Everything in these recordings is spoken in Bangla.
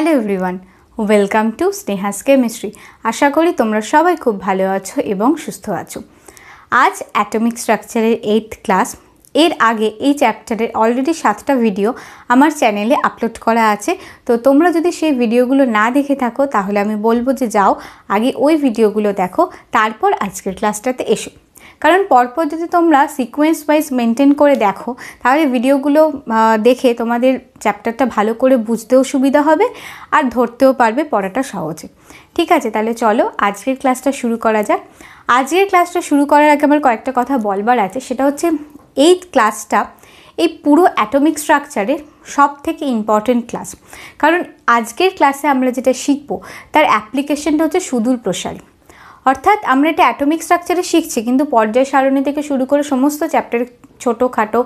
hello everyone welcome to Sneha's chemistry আশা করি তোমরা সবাই খুব ভালো আছো এবং সুস্থ আছো আজ অ্যাটমিক স্ট্রাকচারের এইথ ক্লাস এর আগে এই চ্যাপ্টারের অলরেডি সাতটা ভিডিও আমার চ্যানেলে আপলোড করা আছে তো তোমরা যদি সেই ভিডিওগুলো না দেখে থাকো তাহলে আমি বলবো যে যাও আগে ওই ভিডিওগুলো দেখো তারপর আজকের ক্লাসটাতে এসো কারণ পরপর যদি তোমরা সিকোয়েন্স ওয়াইজ মেনটেন করে দেখো তাহলে ভিডিওগুলো দেখে তোমাদের চ্যাপ্টারটা ভালো করে বুঝতেও সুবিধা হবে আর ধরতেও পারবে পড়াটা সহজে ঠিক আছে তাহলে চলো আজকের ক্লাসটা শুরু করা যাক আজকের ক্লাসটা শুরু করার আগে আমার কয়েকটা কথা বলবার আছে সেটা হচ্ছে এই ক্লাসটা এই পুরো অ্যাটমিক স্ট্রাকচারের সব থেকে ইম্পর্টেন্ট ক্লাস কারণ আজকের ক্লাসে আমরা যেটা শিখবো তার অ্যাপ্লিকেশনটা হচ্ছে সুদূর প্রসারী অর্থাৎ আমরা এটা অ্যাটমিক স্ট্রাকচারে শিখছি কিন্তু পর্যায় সারণী থেকে শুরু করে সমস্ত চ্যাপ্টার ছোটোখাটো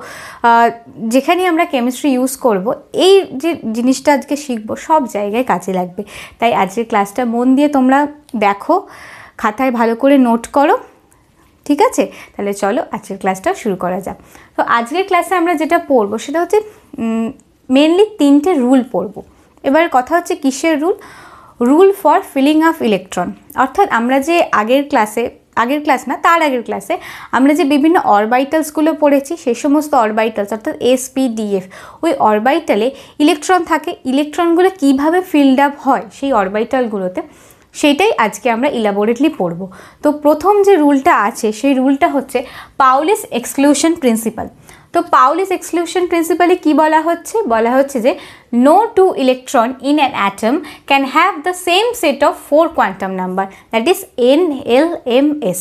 যেখানে আমরা কেমিস্ট্রি ইউজ করব এই যে জিনিসটা আজকে শিখব সব জায়গায় কাজে লাগবে তাই আজকের ক্লাসটা মন দিয়ে তোমরা দেখো খাতায় ভালো করে নোট করো ঠিক আছে তাহলে চলো আজকের ক্লাসটা শুরু করা যাক তো আজকের ক্লাসে আমরা যেটা পড়বো সেটা হচ্ছে মেনলি তিনটে রুল পড়বো এবার কথা হচ্ছে কিসের rule rule for filling of electron অর্থাৎ আমরা যে আগের ক্লাসে আগের ক্লাস না তার আগের ক্লাসে আমরা যে বিভিন্ন অরবাইটালসগুলো পড়েছি সেই সমস্ত অরবাইটালস অর্থাৎ এসপিডিএফ ওই অরবাইটালে ইলেকট্রন থাকে ইলেকট্রনগুলো কিভাবে ফিল্ড আপ হয় সেই অরবাইটালগুলোতে সেটাই আজকে আমরা ইলাবোরেটলি পড়ব তো প্রথম যে রুলটা আছে সেই রুলটা হচ্ছে পাউলিস এক্সক্লুশন প্রিন্সিপাল তো পাউলিস এক্সক্লুশন প্রিন্সিপালে কি বলা হচ্ছে বলা হচ্ছে যে no two electron in an atom can have the same set of four quantum number that is n l m s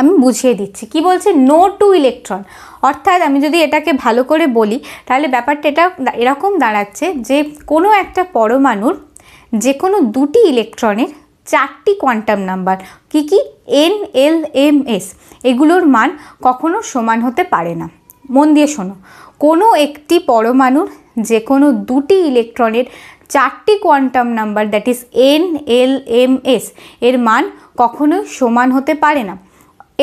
আমি বুঝিয়ে দিচ্ছি কি বলছে নো টু ইলেকট্রন অর্থাৎ আমি যদি এটাকে ভালো করে বলি তাহলে ব্যাপারটা এটা এরকম দাঁড়াচ্ছে যে কোনো একটা পরমাণুর যে কোনো দুটি ইলেকট্রনের চারটি কোয়ান্টাম নাম্বার কি কি এন এল এম এস এগুলোর মান কখনো সমান হতে পারে না মন দিয়ে শোনো কোনো একটি পরমাণুর যে কোনো দুটি ইলেকট্রনের চারটি quantum number that is n l m s এর মান কখনোই সমান হতে পারে না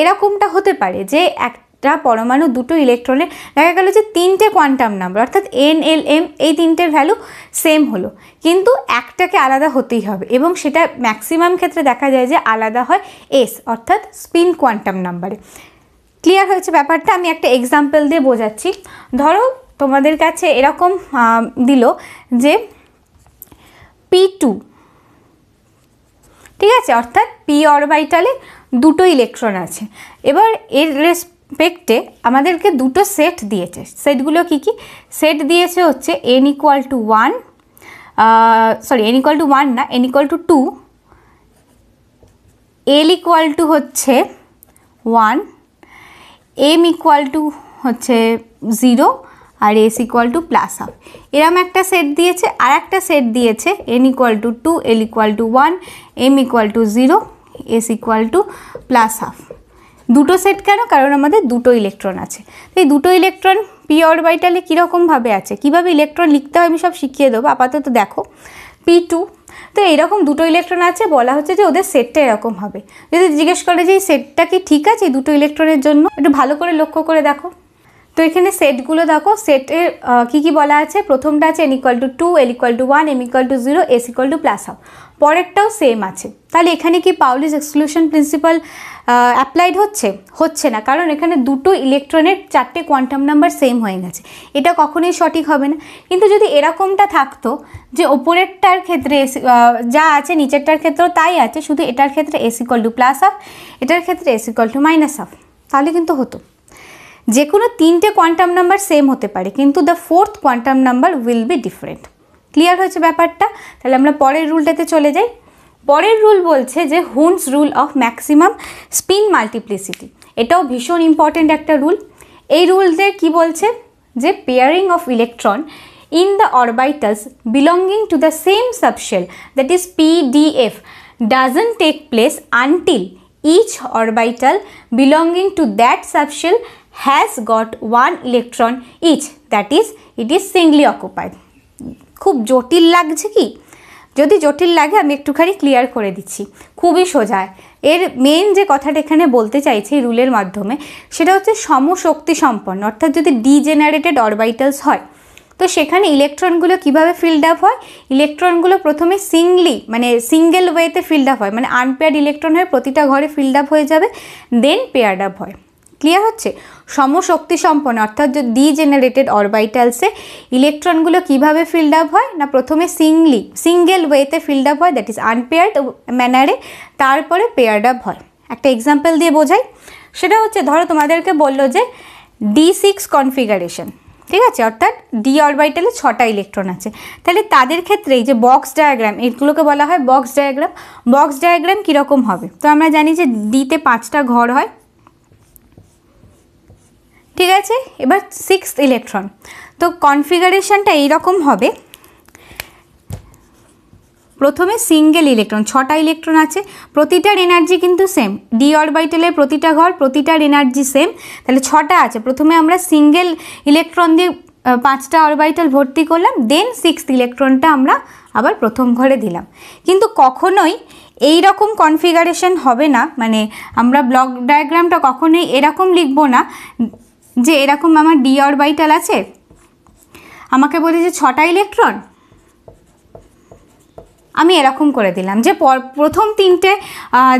এরকমটা হতে পারে যে এক একটা পরমাণু দুটো ইলেকট্রনের দেখা গেল যে তিনটে কোয়ান্টাম নাম্বার অর্থাৎ এন এল এম এই তিনটের ভ্যালু সেম হলো কিন্তু একটাকে আলাদা হতেই হবে এবং সেটা ম্যাক্সিমাম ক্ষেত্রে দেখা যায় যে আলাদা হয় এস অর্থাৎ স্পিন কোয়ান্টাম নাম্বারে ক্লিয়ার হয়েছে ব্যাপারটা আমি একটা এক্সাম্পল দিয়ে বোঝাচ্ছি ধরো তোমাদের কাছে এরকম দিল যে পি টু ঠিক আছে অর্থাৎ পি অরবাইটালে দুটো ইলেকট্রন আছে এবার এর পেক্টে আমাদেরকে দুটো সেট দিয়েছে সেটগুলো কি কি সেট দিয়েছে হচ্ছে n equal to one sorry n equal to one না n equal to two l equal to হচ্ছে ওয়ান এম ইকুয়াল টু হচ্ছে জিরো আর s equal to plus half এরম একটা সেট দিয়েছে আর একটা সেট দিয়েছে n equal to two l equal to one m equal to zero s equal to plus half দুটো সেট কেন কারণ আমাদের দুটো ইলেকট্রন আছে তো এই দুটো ইলেকট্রন পি অরবাইটালে কীরকমভাবে আছে কিভাবে ইলেকট্রন লিখতে হয় আমি সব শিখিয়ে দেবো আপাতত দেখো পি টু তো এইরকম দুটো ইলেকট্রন আছে বলা হচ্ছে যে ওদের সেটটা এরকম হবে যদি জিজ্ঞেস করে যে এই সেটটা কি ঠিক আছে দুটো ইলেকট্রনের জন্য একটু ভালো করে লক্ষ্য করে দেখো তো এখানে সেটগুলো দেখো সেটে কী কী বলা আছে প্রথমটা আছে n equal to two l equal to one m equal to zero s equal to plus half পরেরটাও সেম আছে তাহলে এখানে কি পাউলিস এক্সক্লুশন প্রিন্সিপাল অ্যাপ্লাইড হচ্ছে হচ্ছে না কারণ এখানে দুটো ইলেকট্রনের চারটে কোয়ান্টাম নাম্বার সেম হয়ে গেছে এটা কখনোই সঠিক হবে না কিন্তু যদি এরকমটা থাকতো যে ওপরেরটার ক্ষেত্রে যা আছে নিচেরটার ক্ষেত্রেও তাই আছে শুধু এটার ক্ষেত্রে s equal to plus half এটার ক্ষেত্রে s equal to minus half তাহলে কিন্তু হতো যে কোনো তিনটে কোয়ান্টাম নাম্বার সেম হতে পারে কিন্তু the fourth quantum number will be different clear হয়েছে ব্যাপারটা তাহলে আমরা পরের রুলটাতে চলে যাই পরের রুল বলছে যে Hund's rule of maximum spin multiplicity এটাও ভীষণ ইম্পর্ট্যান্ট একটা রুল এই রুলতে কি বলছে যে pairing of electron in the orbitals belonging to the same subshell that is p d f doesn't take place until each orbital belonging to that subshell has got one electron each that is it is singly occupied খুব জটিল লাগছে কি যদি জটিল লাগে আমি একটুখানি ক্লিয়ার করে দিচ্ছি খুবই সোজা এর মেন যে কথাটা এখানে বলতে চাইছি রুলের মাধ্যমে সেটা হচ্ছে সমশক্তি সম্পন্ন অর্থাৎ যদি ডিজেনারেটেড অরবাইটালস হয় তো সেখানে ইলেকট্রনগুলো কিভাবে ফিল্ড আপ হয় ইলেকট্রনগুলো প্রথমে সিঙ্গলি মানে সিঙ্গেল ওয়েতে ফিল্ড আপ হয় মানে আনপেয়ার্ড ইলেকট্রন হয়ে প্রতিটা ঘরে ফিল্ড আপ হয়ে যাবে দেন পেয়ার্ড আপ হয় ক্লিয়ার হচ্ছে সমশক্তি সম্পন্ন অর্থাৎ যে ডি জেনারেটেড অরবাইটালসে ইলেকট্রনগুলো কিভাবে ফিল্ড আপ হয় না প্রথমে সিঙ্গলি সিঙ্গেল ওয়েতে ফিল্ড আপ হয় দ্যাট ইজ আনপেয়ার্ড ম্যানারে তারপরে পেয়ার্ড আপ হয় একটা এক্সাম্পল দিয়ে বোঝাই সেটা হচ্ছে ধরো তোমাদেরকে বললো যে ডি সিক্স কনফিগারেশন ঠিক আছে অর্থাৎ ডি অরবাইটালে ছটা ইলেকট্রন আছে তাহলে তাদের ক্ষেত্রে এই যে বক্স ডায়াগ্রাম এগুলোকে বলা হয় বক্স ডায়াগ্রাম বক্স ডায়াগ্রাম কীরকম হবে তো আমরা জানি যে ডিতে পাঁচটা ঘর হয় ঠিক আছে এবার সিক্স ইলেকট্রন তো কনফিগারেশনটা এইরকম হবে প্রথমে সিঙ্গেল ইলেকট্রন ছটা ইলেকট্রন আছে প্রতিটার এনার্জি কিন্তু সেম ডি অরবাইটেলের প্রতিটা ঘর প্রতিটার এনার্জি সেম তাহলে ছটা আছে প্রথমে আমরা সিঙ্গেল ইলেকট্রন দিয়ে পাঁচটা অরবাইটাল ভর্তি করলাম দেন সিক্স ইলেকট্রনটা আমরা আবার প্রথম ঘরে দিলাম কিন্তু কখনোই এই রকম কনফিগারেশন হবে না মানে আমরা ব্লক ডায়াগ্রামটা কখনোই এরকম লিখব না যে এরকম আমার ডি অরবাইটাল আছে আমাকে বলি যে ছটা ইলেকট্রন আমি এরকম করে দিলাম যে প্রথম তিনটে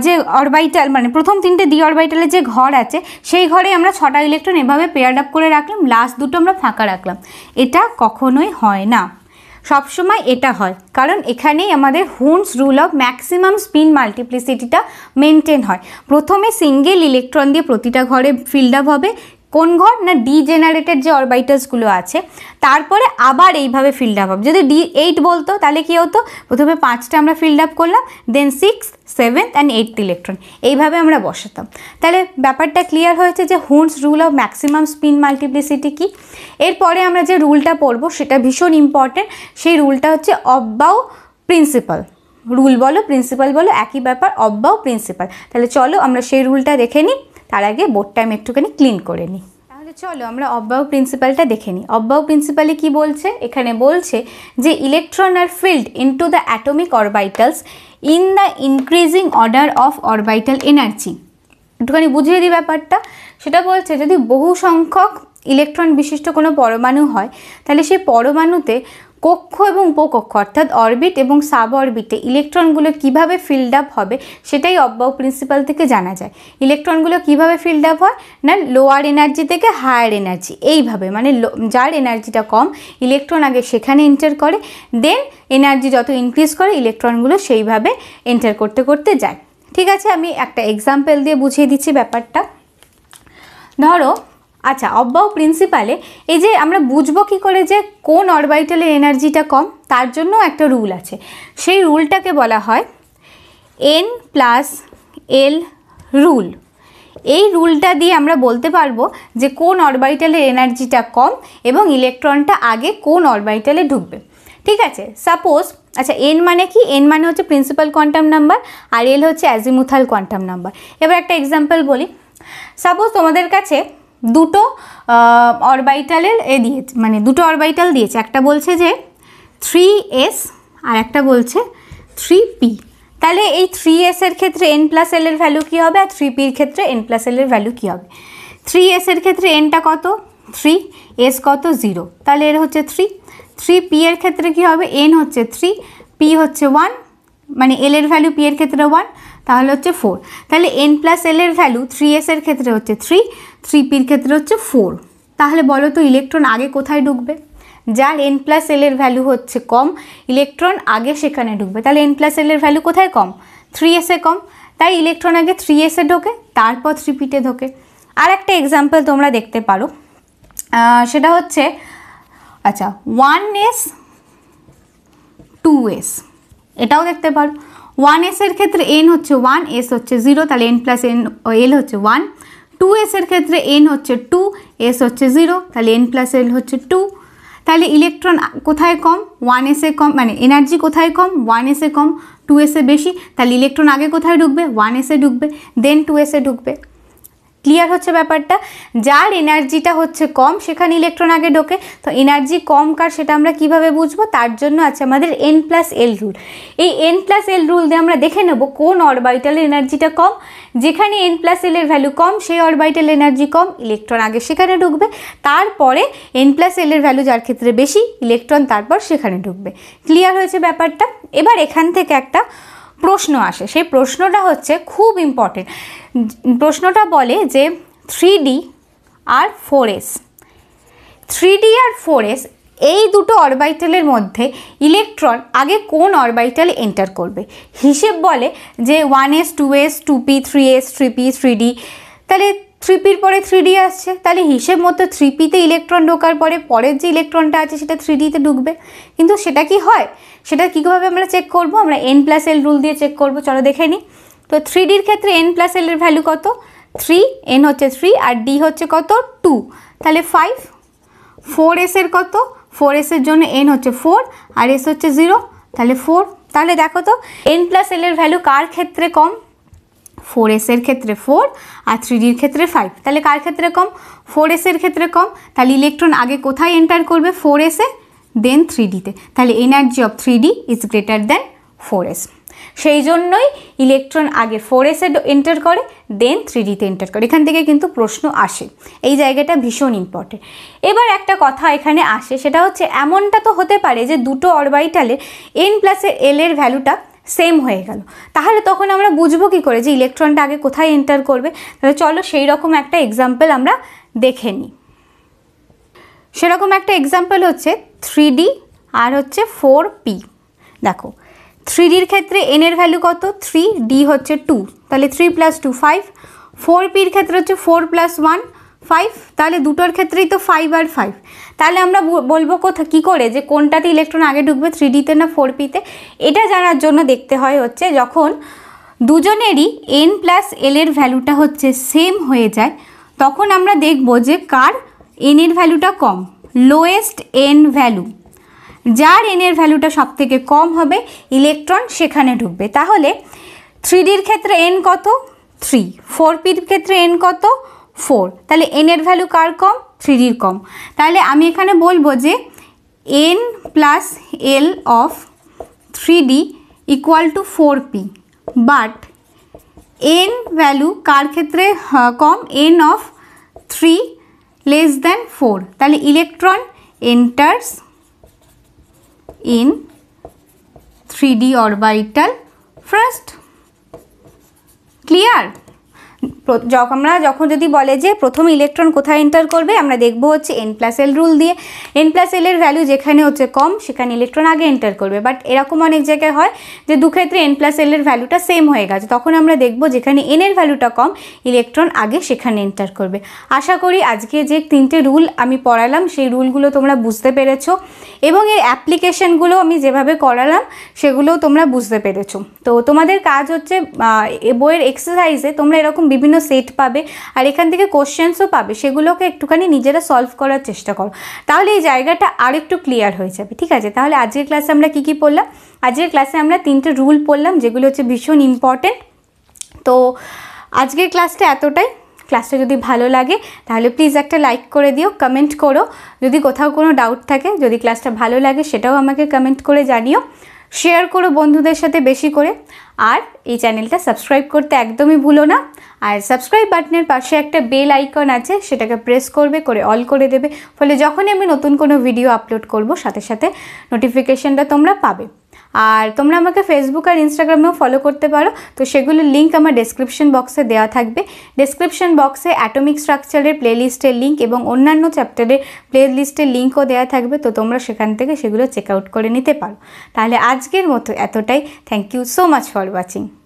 যে অরবাইটাল মানে প্রথম তিনটে দ্বি অরবাইটালের যে ঘর আছে সেই ঘরে আমরা ছটা ইলেকট্রন এভাবে পেয়ার আপ করে রাখলাম লাস্ট দুটো আমরা ফাঁকা রাখলাম এটা কখনোই হয় না সবসময় এটা হয় কারণ এখানেই আমাদের Hund's rule of maximum spin মাল্টিপ্লিসিটিটা মেনটেন হয় প্রথমে সিঙ্গেল ইলেকট্রন দিয়ে প্রতিটা ঘরে ফিল্ড আপ হবে কোন ঘর না ডি জেনারেটেড যে অরবাইটার্সগুলো আছে তারপরে আবার এইভাবে ফিল্ড আপ হবে যদি ডি এইট বলতো তাহলে কী হতো প্রথমে পাঁচটা আমরা ফিল্ড আপ করলাম then six seventh and eighth electron এইভাবে আমরা বসাতাম তাহলে ব্যাপারটা ক্লিয়ার হয়েছে যে Hund's rule of maximum spin multiplicity কী এরপরে আমরা যে রুলটা পড়বো সেটা ভীষণ ইম্পর্ট্যান্ট সেই রুলটা হচ্ছে অব্বাও প্রিন্সিপাল রুল বলো প্রিন্সিপাল বলো একই ব্যাপার অব্বাও প্রিন্সিপাল তাহলে চলো আমরা সেই রুলটা দেখে নিই তার আগে বোর্ডটা আমি একটুখানি ক্লিন করে নিই তাহলে চলো আমরা অব্বাউ প্রিন্সিপালটা দেখে নিই অব্বাউ প্রিন্সিপালে কি বলছে এখানে বলছে যে electron are filled into the atomic orbitals in the increasing order of orbital energy একটুখানি বুঝিয়ে দিই ব্যাপারটা সেটা বলছে যদি বহু সংখ্যক ইলেকট্রন বিশিষ্ট কোনো পরমাণু হয় তাহলে সেই পরমাণুতে কক্ষ এবং উপকক্ষ অর্থাৎ অরবিট এবং সাব অরবিটে ইলেকট্রনগুলো কিভাবে ফিল্ড আপ হবে সেটাই অব্বাউ প্রিন্সিপাল থেকে জানা যায় ইলেকট্রনগুলো কিভাবে ফিল্ড আপ হয় না লোয়ার এনার্জি থেকে হায়ার এনার্জি এইভাবে মানে যার এনার্জিটা কম ইলেকট্রন আগে সেখানে এন্টার করে দেন এনার্জি যত ইনক্রিজ করে ইলেকট্রনগুলো সেইভাবে এন্টার করতে করতে যায় ঠিক আছে আমি একটা এক্সাম্পল দিয়ে বুঝিয়ে দিচ্ছি ব্যাপারটা ধরো আচ্ছা অব্যাহ প্রিন্সিপালে এই যে আমরা বুঝবো কী করে যে কোন অরবাইটালের এনার্জিটা কম তার জন্য একটা রুল আছে সেই রুলটাকে বলা হয় এন প্লাস এল রুল এই রুলটা দিয়ে আমরা বলতে পারবো যে কোন অরবাইটালের এনার্জিটা কম এবং ইলেকট্রনটা আগে কোন অরবাইটালে ঢুকবে ঠিক আছে সাপোজ আচ্ছা এন মানে কি এন মানে হচ্ছে প্রিন্সিপাল কোয়ান্টাম নাম্বার আর এল হচ্ছে অ্যাজিমুথাল কোয়ান্টাম নাম্বার এবার একটা এক্সাম্পল বলি সাপোজ তোমাদের কাছে দুটো অরবাইটালের এ দিয়েছে মানে দুটো অরবাইটাল দিয়েছে একটা বলছে যে থ্রি এস আর একটা বলছে থ্রি পি তাহলে এই থ্রি এসের ক্ষেত্রে এন প্লাস এল এর ভ্যালু কী হবে আর থ্রি পির ক্ষেত্রে এন প্লাস এল এর ভ্যালু কী হবে থ্রি এসের ক্ষেত্রে এনটা কত থ্রি এস কত জিরো তাহলে এর হচ্ছে থ্রি থ্রি পি এর ক্ষেত্রে কী হবে এন হচ্ছে থ্রি পি হচ্ছে ওয়ান মানে এল এর ভ্যালু পি এর ক্ষেত্রে ওয়ান তাহলে হচ্ছে ফোর তাহলে এন প্লাস এল এর ভ্যালু থ্রি এস এর ক্ষেত্রে হচ্ছে থ্রি থ্রি পির ক্ষেত্রে হচ্ছে ফোর তাহলে বলো তো ইলেকট্রন আগে কোথায় ঢুকবে যার এন প্লাস এল এর ভ্যালু হচ্ছে কম ইলেকট্রন আগে সেখানে ঢুকবে তাহলে এন প্লাস এল এর ভ্যালু কোথায় কম থ্রি এসে কম তাই ইলেকট্রন আগে থ্রি এসে ঢোকে তারপর থ্রি পিটে ঢোকে আর একটা এক্সাম্পল তোমরা দেখতে পারো সেটা হচ্ছে আচ্ছা ওয়ান এস টু এস এটাও দেখতে পারো ওয়ান এসের ক্ষেত্রে এন হচ্ছে ওয়ান এস হচ্ছে জিরো তাহলে এন প্লাস এন এল হচ্ছে ওয়ান টু এসের ক্ষেত্রে এন হচ্ছে টু এস হচ্ছে জিরো তাহলে এন প্লাস এল হচ্ছে টু তাহলে ইলেকট্রন কোথায় কম ওয়ান এসে কম মানে এনার্জি কোথায় কম ওয়ান এসে কম টু এসে বেশি তাহলে ইলেকট্রন আগে কোথায় ঢুকবে ওয়ান এসে ঢুকবে দেন টু এসে ঢুকবে ক্লিয়ার হচ্ছে ব্যাপারটা যার এনার্জিটা হচ্ছে কম সেখানে ইলেকট্রন আগে ঢোকে তো এনার্জি কম কার সেটা আমরা কিভাবে বুঝবো তার জন্য আছে আমাদের এন প্লাস এল রুল এই এন প্লাস এল রুল দিয়ে আমরা দেখে নেব কোন অরবাইটালের এনার্জিটা কম যেখানে এন প্লাস এলের ভ্যালু কম সেই অরবাইটাল এনার্জি কম ইলেকট্রন আগে সেখানে ঢুকবে তারপরে এন প্লাস এল এর ভ্যালু যার ক্ষেত্রে বেশি ইলেকট্রন তারপর সেখানে ঢুকবে ক্লিয়ার হয়েছে ব্যাপারটা এবার এখান থেকে একটা প্রশ্ন আসে সেই প্রশ্নটা হচ্ছে খুব ইম্পর্টেন্ট প্রশ্নটা বলে যে থ্রি ডি আর ফোর এস থ্রি ডি আর ফোর এস এই দুটো অরবাইটালের মধ্যে ইলেকট্রন আগে কোন অরবাইটাল এন্টার করবে হিসেব বলে যে one S two S two P three S three P three D তাহলে থ্রি পির পরে থ্রি ডি আসছে তাহলে হিসেব মতো থ্রি পিতে ইলেকট্রন ঢোকার পরে পরের যে ইলেকট্রনটা আছে সেটা থ্রি ডিতে ঢুকবে কিন্তু সেটা কি হয় সেটা কীভাবে আমরা চেক করব আমরা এন প্লাস এল রুল দিয়ে চেক করব চলো দেখে নিই তো থ্রি ডির ক্ষেত্রে এন প্লাস এল এর ভ্যালু কত থ্রি এন হচ্ছে থ্রি আর ডি হচ্ছে কত টু তাহলে ফাইভ ফোর এসের কত ফোর এসের জন্য এন হচ্ছে ফোর আর এস হচ্ছে জিরো তাহলে ফোর তাহলে দেখো তো এন প্লাস এল এর ভ্যালু কার ক্ষেত্রে কম ফোর এসের ক্ষেত্রে ফোর আর থ্রি ডির ক্ষেত্রে ফাইভ তাহলে কার ক্ষেত্রে কম ফোর এসের ক্ষেত্রে কম তাহলে ইলেকট্রন আগে কোথায় এন্টার করবে ফোর এসে দেন থ্রি ডিতে তাহলে energy of three D is greater than four S সেই জন্যই ইলেকট্রন আগে ফোর এসে এন্টার করে দেন থ্রি ডিতে এন্টার করে এখান থেকে কিন্তু প্রশ্ন আসে এই জায়গাটা ভীষণ ইম্পর্টেন্ট এবার একটা কথা এখানে আসে সেটা হচ্ছে এমনটা তো হতে পারে যে দুটো অরবাইটালে এন প্লাসের এল এর ভ্যালুটা সেম হয়ে গেল তাহলে তখন আমরা বুঝবো কী করে যে ইলেকট্রনটা আগে কোথায় এন্টার করবে তাহলে চলো সেই রকম একটা এক্সাম্পল আমরা দেখে নিই সেরকম একটা এক্সাম্পল হচ্ছে থ্রি আর হচ্ছে ফোর পি দেখো থ্রি ডির ক্ষেত্রে এনের ভ্যালু কত থ্রি ডি হচ্ছে টু তাহলে three plus two five four পির ক্ষেত্রে হচ্ছে ফোর প্লাস ওয়ান ফাইভ তাহলে দুটোর ক্ষেত্রেই তো ফাইভ আর ফাইভ তাহলে আমরা বলবো কোথা কী করে যে কোনটাতে ইলেকট্রন আগে ঢুকবে থ্রি ডিতে না ফোর পিতে এটা জানার জন্য দেখতে হয় হচ্ছে যখন দুজনেরই এন প্লাস এল এর ভ্যালুটা হচ্ছে সেম হয়ে যায় তখন আমরা দেখব যে কার এন এর ভ্যালুটা কম লোয়েস্ট এন ভ্যালু যার এন এর ভ্যালুটা সব থেকে কম হবে ইলেকট্রন সেখানে ঢুকবে তাহলে থ্রি ডির ক্ষেত্রে এন কত থ্রি ফোর পির ক্ষেত্রে এন কত ফোর তাহলে এন এর ভ্যালু কার কম থ্রিডির কম তাহলে আমি এখানে বলবো যে N plus L of three D equal to four P but N value কার ক্ষেত্রে কম N of three less than four তাহলে electron enters in three D orbital first clear আমরা যখন যদি বলে যে প্রথম ইলেকট্রন কোথায় এন্টার করবে আমরা দেখব হচ্ছে এন প্লাস এল রুল দিয়ে এন প্লাস এলের ভ্যালু যেখানে হচ্ছে কম সেখানে ইলেকট্রন আগে এন্টার করবে বাট এরকম অনেক জায়গায় হয় যে দু ক্ষেত্রে এন প্লাস এলের ভ্যালুটা সেম হয়ে গেছে তখন আমরা দেখব যেখানে এন এর ভ্যালুটা কম ইলেকট্রন আগে সেখানে এন্টার করবে আশা করি আজকে যে তিনটে রুল আমি পড়ালাম সেই রুলগুলো তোমরা বুঝতে পেরেছো এবং এর অ্যাপ্লিকেশনগুলো আমি যেভাবে করালাম সেগুলো তোমরা বুঝতে পেরেছো তো তোমাদের কাজ হচ্ছে বইয়ের এক্সারসাইজে তোমরা এরকম বিভিন্ন সেট পাবে আর এখান থেকে কোশ্চেন্সও পাবে সেগুলোকে একটুখানি নিজেরা সলভ করার চেষ্টা করো তাহলে এই জায়গাটা আরেকটু ক্লিয়ার হয়ে যাবে ঠিক আছে তাহলে আজকের ক্লাসে আমরা কি কি পড়লাম আজকের ক্লাসে আমরা তিনটে রুল পড়লাম যেগুলো হচ্ছে ভীষণ ইম্পর্টেন্ট তো আজকের ক্লাসটা এতটাই ক্লাসটা যদি ভালো লাগে তাহলে প্লিজ একটা লাইক করে দিও কমেন্ট করো যদি কোথাও কোনো ডাউট থাকে যদি ক্লাসটা ভালো লাগে সেটাও আমাকে কমেন্ট করে জানিও শেয়ার করো বন্ধুদের সাথে বেশি করে আর এই চ্যানেলটা সাবস্ক্রাইব করতে একদমই ভুলো না আর সাবস্ক্রাইব বাটনের পাশে একটা বেল আইকন আছে সেটাকে প্রেস করবে করে অল করে দেবে ফলে যখনই আমি নতুন কোনো ভিডিও আপলোড করব সাথে সাথে নোটিফিকেশানটা তোমরা পাবে আর তোমরা আমাকে ফেসবুক আর ইনস্টাগ্রামেও ফলো করতে পারো তো সেগুলোর লিঙ্ক আমার ডেসক্রিপশন বক্সে দেওয়া থাকবে ডেসক্রিপশন বক্সে অ্যাটমিক স্ট্রাকচারের প্লেলিস্টের লিঙ্ক এবং অন্যান্য চ্যাপ্টারের প্লেলিস্টের লিঙ্কও দেওয়া থাকবে তো তোমরা সেখান থেকে সেগুলো চেক আউট করে নিতে পারো তাহলে আজকের মতো এতটাই thank you so much for watching